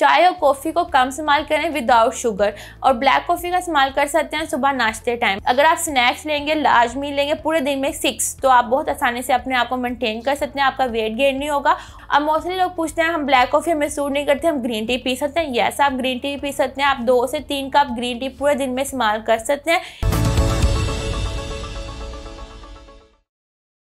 चाय और कॉफ़ी को कम इस्तेमाल करें विदाउट शुगर और ब्लैक कॉफ़ी का इस्तेमाल कर सकते हैं सुबह नाश्ते टाइम अगर आप स्नैक्स लेंगे लार्ज मील लेंगे पूरे दिन में सिक्स तो आप बहुत आसानी से अपने आप को मेनटेन कर सकते हैं आपका वेट गेन नहीं होगा अब मोस्टली लोग पूछते हैं हम ब्लैक कॉफ़ी हमें सूट नहीं करते हम ग्रीन टी पी सकते हैं येस आप ग्रीन टी पी सकते हैं आप दो से तीन कप ग्रीन टी पूरे दिन में इस्तेमाल कर सकते हैं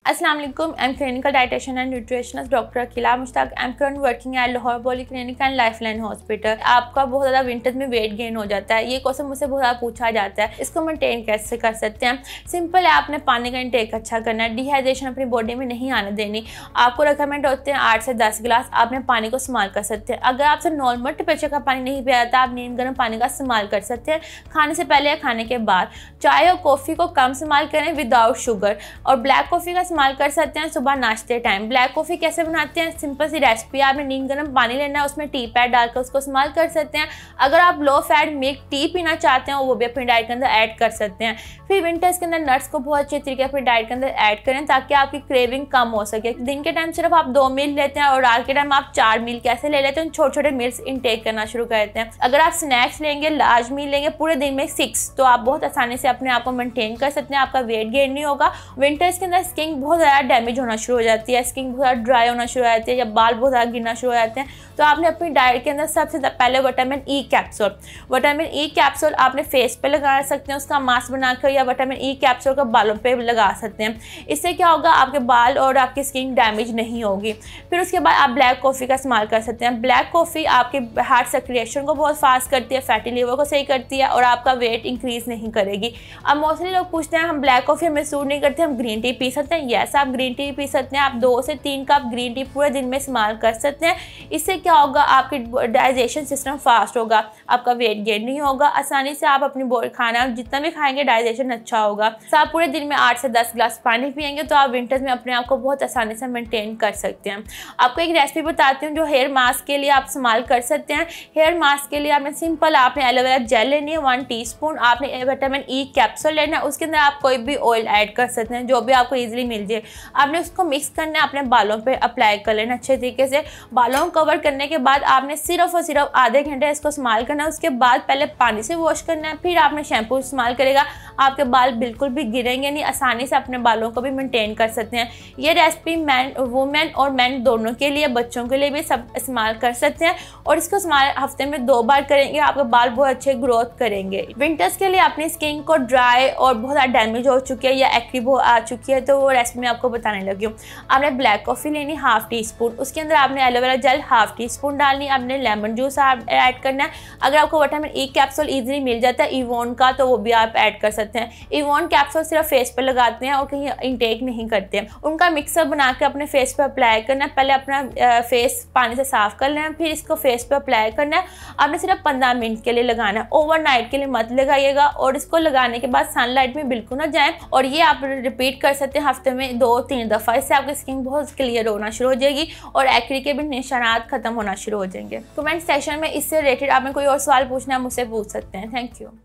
असलम I am clinical dietitian and nutritionist doctor Akila Mushtaq I am current working at Lahore बोली clinic and lifeline hospital आपका बहुत ज़्यादा विंटर में वेट गेन हो जाता है ये क्वेश्चन मुझसे बहुत ज़्यादा पूछा जाता है इसको मेंटेन कैसे कर सकते हैं सिंपल है आपने पानी का इंटेक अच्छा करना है डिहाइड्रेशन अपनी बॉडी में नहीं आने देनी आपको रिकमेंड होते हैं आठ से दस गिलास आपने पानी को इस्तेमाल कर सकते हैं अगर आपसे नॉर्मल टेम्परेचर का पानी नहीं पिया जाता आप नीम गर्म पानी का इस्तेमाल कर सकते हैं खाने से पहले या खाने के बाद चाय और कॉफ़ी को कम इस्तेमाल करें विदाउट शुगर और ब्लैक कॉफ़ी का इस्तेमाल कर सकते हैं सुबह नाश्ते टाइम ब्लैक कॉफ़ी कैसे बनाते हैं सिंपल सी रेसिपी आपने नीम गर्म पानी लेना है उसमें टी पैड डालकर उसको इस्तेमाल कर सकते हैं अगर आप लो फैट मिल्क टी पीना चाहते हैं वो भी अपनी डाइट के अंदर ऐड कर सकते हैं फिर विंटर्स के अंदर नट्स को बहुत अच्छे तरीके अपनी डाइट के अंदर ऐड करें ताकि आपकी क्रेविंग कम हो सके दिन के टाइम सिर्फ आप दो मील लेते हैं और रात के टाइम आप चार मील कैसे ले लेते हैं छोटे छोटे मील्स इनटेक करना शुरू करते हैं अगर आप स्नैक्स लेंगे लार्ज मील लेंगे पूरे दिन में सिक्स तो आप बहुत आसानी से अपने आप को मेनटेन कर सकते हैं आपका वेट गेन नहीं होगा विंटर्स के अंदर स्किन बहुत ज़्यादा डैमेज होना शुरू हो जाती है स्किन बहुत ज़्यादा ड्राई होना शुरू हो जाती है या बाल बहुत ज़्यादा गिरना शुरू हो जाते हैं तो आपने अपनी डाइट के अंदर सबसे पहले vitamin E capsule vitamin E capsule आपने फेस पर लगा सकते हैं उसका मास्क बनाकर या विटामिन ई कैप्सूल का बालों पर लगा सकते हैं इससे क्या होगा आपके बाल और आपकी स्किन डैमेज नहीं होगी फिर उसके बाद आप ब्लैक कॉफ़ी का इस्तेमाल कर सकते हैं ब्लैक कॉफ़ी आपके हार्ट सर्कुलेशन को बहुत फास्ट करती है फैटी लीवर को सही करती है और आपका वेट इंक्रीज़ नहीं करेगी अब मोस्टली लोग पूछते हैं हम ब्लैक कॉफ़ी हमें सूट नहीं करते हम ग्रीन टी पी सकते हैं यस आप ग्रीन टी पी सकते हैं आप दो से तीन कप ग्रीन टी पूरे दिन में इस्तेमाल कर सकते हैं इससे क्या होगा आपके डाइजेशन सिस्टम फास्ट होगा आपका वेट गेन नहीं होगा आसानी से आप अपनी खाना जितना भी खाएंगे डाइजेशन अच्छा होगा तो आप पूरे दिन में आठ से दस ग्लास पानी पियेंगे तो आप विंटर्स में अपने आप को बहुत आसानी से मेनटेन कर सकते हैं आपको एक रेसिपी बताती हूँ जो हेयर मास्क के लिए आप इस्तेमाल कर सकते हैं हेयर मास्क के लिए आपने सिंपल आपने एलोवेरा जेल लेनी है वन टी आपने विटामिन ई कैप्सूल लेना है उसके अंदर आप कोई भी ऑयल ऐड कर सकते हैं जो भी आपको इजीली मिल दिए आपने उसको मिक्स करना है अपने बालों पर अप्लाई कर लेना अच्छे तरीके से बालों को कवर करने के बाद आपने सिर्फ और सिर्फ आधे घंटे इसको इस्तेमाल करना है उसके बाद पहले पानी से वॉश करना है फिर आपने शैम्पू इस्तेमाल करेगा आपके बाल बिल्कुल भी गिरेंगे नहीं आसानी से अपने बालों को भी मेनटेन कर सकते हैं ये रेसिपी मैन वुमेन और मैन दोनों के लिए बच्चों के लिए भी सब इस्तेमाल कर सकते हैं और इसको इस्तेमाल हफ्ते में दो बार करेंगे आपके बाल बहुत अच्छे ग्रोथ करेंगे विंटर्स के लिए अपनी स्किन को ड्राई और बहुत ज़्यादा डैमेज हो चुकी है या एक्टिव हो आ चुकी है तो वो रेसिपी मैं आपको बताने लगी हूँ आपने ब्लैक कॉफ़ी लेनी हाफ टी स्पून उसके अंदर आपने aloe vera gel half teaspoon डालनी आपने लेमन जूस ऐड करना है अगर आपको वाइटामिन ई कैप्सूल ईजिली मिल जाता है ईवोन e का तो वो भी आप ऐड कर सकते सकते हैं इवॉन कैप्सूल सिर्फ फेस पर लगाते हैं और कहीं इंटेक नहीं करते हैं उनका मिक्सर बना के अपने फेस पर अप्लाई करना पहले अपना फेस पानी से साफ़ कर लेना फिर इसको फेस पर अप्लाई करना है आपने सिर्फ पंद्रह मिनट के लिए लगाना है ओवरनाइट के लिए मत लगाइएगा और इसको लगाने के बाद सनलाइट में बिल्कुल ना जाए और ये आप रिपीट कर सकते हैं हफ्ते में दो तीन दफ़ा इससे आपकी स्किन बहुत क्लियर होना शुरू हो जाएगी और एक्री के भी निशाना ख़त्म होना शुरू हो जाएंगे कमेंट सेक्शन में इससे रिलेटेड आपने कोई और सवाल पूछना है मुझसे पूछ सकते हैं थैंक यू